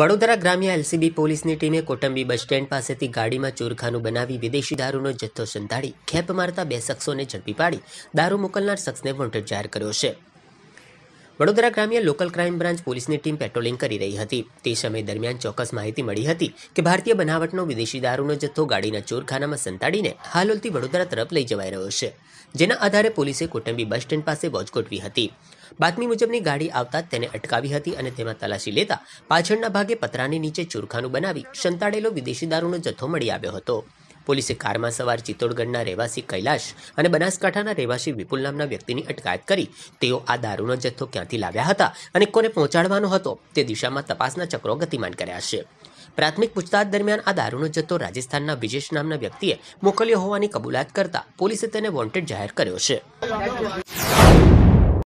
વડોદરા ગ્રામ્ય એલસીબી પોલીસની ટીમે કોટંબી બસ સ્ટેન્ડ પાસેથી ગાડીમાં ચોરખાનું બનાવી વિદેશી દારૂનો જથ્થો સંતાડી ખેપ મારતા બે શખ્સોને ઝડપી પાડી દારૂ મોકલનાર શખ્સને વોન્ટેડ જાહેર કર્યો છે વડોદરા ગ્રામ્ય લોકલ ક્રાઇમ બ્રાન્ચ પોલીસની ટીમ પેટ્રોલિંગ કરી રહી હતી તે સમય દરમિયાન ચોક્કસ માહિતી મળી હતી કે ભારતીય બનાવટનો વિદેશી દારૂનો જથ્થો ગાડીના ચોરખાનામાં સંતાડીને હાલોલથી વડોદરા તરફ લઈ જવાઈ રહ્યો છે જેના આધારે પોલીસે કોટંબી બસ સ્ટેન્ડ પાસે વોચ ગોઠવી હતી બાતમી મુજબની ગાડી આવતા તેને અટકાવી હતી અને તેમાં તલાશી લેતા પાછળના ભાગે પતરાની નીચે ચોરખાનું બનાવી સંતાડેલો વિદેશી દારૂનો જથ્થો મળી આવ્યો હતો પોલીસે કારમાં સવાર ચિત્તોડગઢના રહેવાસી કૈલાશ અને બનાસકાંઠાના રહેવાસી વિપુલ નામના વ્યક્તિની અટકાયત કરી તેઓ આ દારૂનો જથ્થો ક્યાંથી લાવ્યા હતા અને કોને પહોંચાડવાનો હતો તે દિશામાં તપાસના ચક્રો ગતિમાન કર્યા છે પ્રાથમિક પૂછતાછ દરમિયાન આ દારૂનો જથ્થો રાજસ્થાનના વિજેશ નામના વ્યક્તિએ મોકલ્યો હોવાની કબૂલાત કરતા પોલીસે તેને વોન્ટેડ જાહેર કર્યો છે